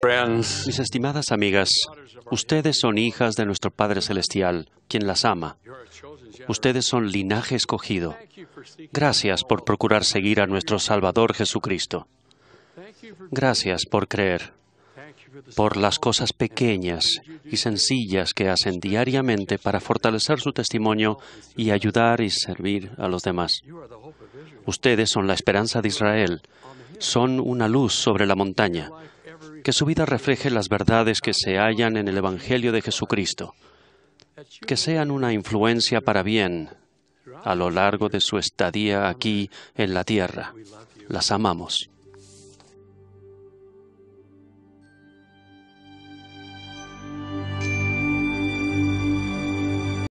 Mis estimadas amigas, ustedes son hijas de nuestro Padre Celestial, quien las ama. Ustedes son linaje escogido. Gracias por procurar seguir a nuestro Salvador Jesucristo. Gracias por creer, por las cosas pequeñas y sencillas que hacen diariamente para fortalecer su testimonio y ayudar y servir a los demás. Ustedes son la esperanza de Israel, son una luz sobre la montaña que su vida refleje las verdades que se hallan en el Evangelio de Jesucristo, que sean una influencia para bien a lo largo de su estadía aquí en la tierra. Las amamos.